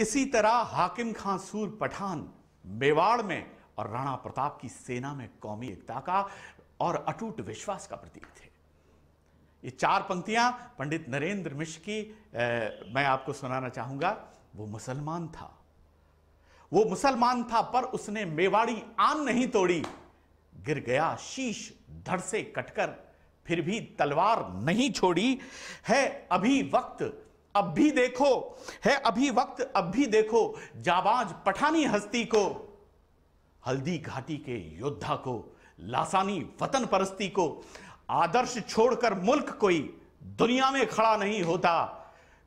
इसी तरह हाकिम खान सूर पठान मेवाड़ में और राणा प्रताप की सेना में कौमी एकता का और अटूट विश्वास का प्रतीक थे ये चार पंक्तियां पंडित नरेंद्र मिश्र की ए, मैं आपको सुनाना चाहूंगा वो मुसलमान था वो मुसलमान था पर उसने मेवाड़ी आन नहीं तोड़ी गिर गया शीश धड़ से कटकर फिर भी तलवार नहीं छोड़ी है अभी वक्त अब भी देखो है अभी वक्त अब भी देखो जाबाज पठानी हस्ती को हल्दी घाटी के योद्धा को लासानी वतन परस्ती को आदर्श छोड़कर मुल्क कोई दुनिया में खड़ा नहीं होता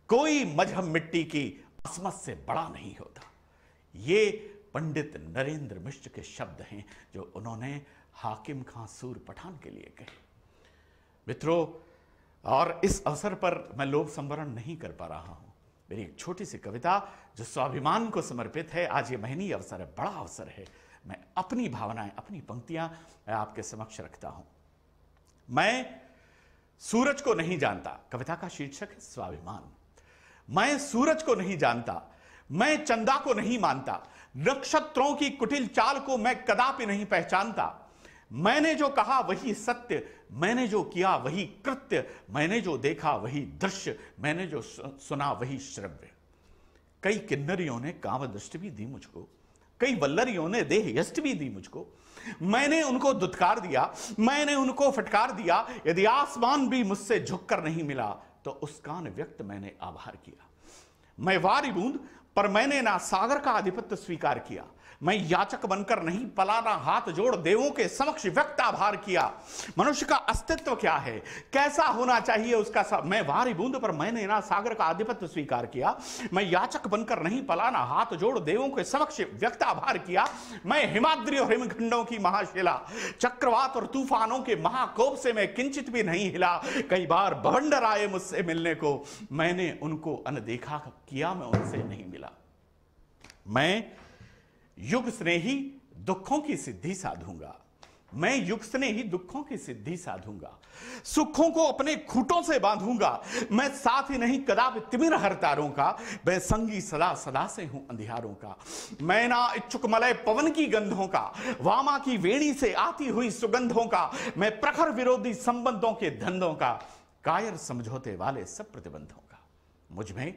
कोई मजहब मिट्टी की असमत से बड़ा नहीं होता ये पंडित नरेंद्र मिश्र के शब्द हैं जो उन्होंने हाकिम खां सूर पठान के लिए कहे मित्रों और इस अवसर पर मैं लोक संवरण नहीं कर पा रहा हूं मेरी एक छोटी सी कविता जो स्वाभिमान को समर्पित है आज ये महनीय अवसर है बड़ा अवसर है मैं अपनी भावनाएं अपनी पंक्तियां मैं आपके समक्ष रखता हूं मैं सूरज को नहीं जानता कविता का शीर्षक है स्वाभिमान मैं सूरज को नहीं जानता मैं चंदा को नहीं मानता नक्षत्रों की कुटिल चाल को मैं कदापि नहीं पहचानता मैंने जो कहा वही सत्य मैंने जो किया वही कृत्य मैंने जो देखा वही दृश्य मैंने जो सुना वही श्रव्य कई किन्नरियों ने काम दृष्टि भी दी मुझको कई बल्लरियों ने देह यष्ट भी दी मुझको मैंने उनको दुत्कार दिया मैंने उनको फटकार दिया यदि आसमान भी मुझसे झुककर नहीं मिला तो उस कान व्यक्त मैंने आभार किया मैं वारी बूंद पर मैंने ना सागर का आधिपत्य स्वीकार किया मैं याचक बनकर नहीं पलाना हाथ जोड़ देवों के समक्ष व्यक्त आभार किया मनुष्य का अस्तित्व क्या है कैसा होना चाहिए उसका सा... मैं वारी बूंद पर मैंने ना सागर का आधिपत्य स्वीकार किया मैं याचक बनकर नहीं पलाना हाथ जोड़ देवों के समक्ष व्यक्त आभार किया मैं हिमाद्री और हिमखंडों की महाशिला चक्रवात और तूफानों के महाकोप से मैं किंचित भी नहीं हिला कई बार भवंडर आए मुझसे मिलने को मैंने उनको अनदेखा किया मैं उनसे नहीं मिला मैं युग स्नेही दुखों की सिद्धि साधूंगा मैं युग स्नेही दुखों की सिद्धि साधूंगा सुखों को अपने खूटों से बांधूंगा मैं साथ ही नहीं कदाप तिमिर हरतारों का मैं संगी सदा सदा से हूं अंधियारों का मैं ना इच्छुक मलय पवन की गंधों का वामा की वेणी से आती हुई सुगंधों का मैं प्रखर विरोधी संबंधों के धंधों का कायर समझौते वाले सब प्रतिबंधों का मुझमें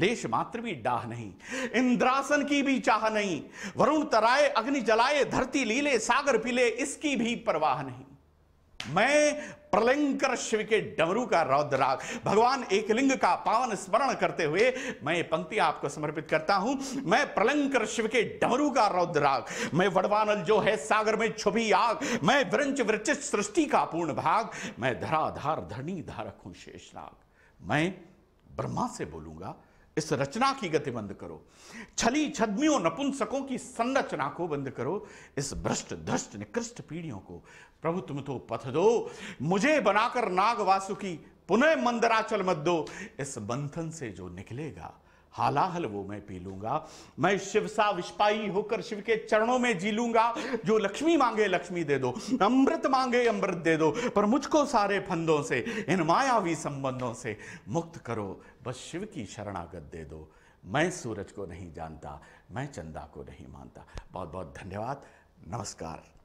लेश मात्र भी डाह नहीं इंद्रासन की भी चाह नहीं वरुण तराए अग्नि जलाए धरती लीले सागर पीले इसकी भी परवाह नहीं मैं प्रलंकर शिव के डमरू का रौद्राग भगवान एकलिंग का पावन स्मरण करते हुए मैं पंक्ति आपको समर्पित करता हूं मैं प्रलंकर शिव के डमरू का रौद्राग मैं वडवानल जो है सागर में छुपी आग मैं वृंच वृचित सृष्टि का पूर्ण भाग मैं धराधार धनी धारक हूं शेषनाग मैं ब्रह्मा से बोलूंगा इस रचना की गति बंद करो छली छदमियों नपुंसकों की संरचना को बंद करो इस भ्रष्ट धृष्ट निकृष्ट पीढ़ियों को प्रभु तुम तो पथ दो मुझे बनाकर नाग वासुकी पुनः मंदराचल मत दो इस बंधन से जो निकलेगा हाला हल वो मैं पी लूंगा मैं शिव सा विष्पाई होकर शिव के चरणों में जी लूंगा जो लक्ष्मी मांगे लक्ष्मी दे दो अमृत मांगे अमृत दे दो पर मुझको सारे फंदों से इन मायावी संबंधों से मुक्त करो बस शिव की शरणागत दे दो मैं सूरज को नहीं जानता मैं चंदा को नहीं मानता बहुत बहुत धन्यवाद नमस्कार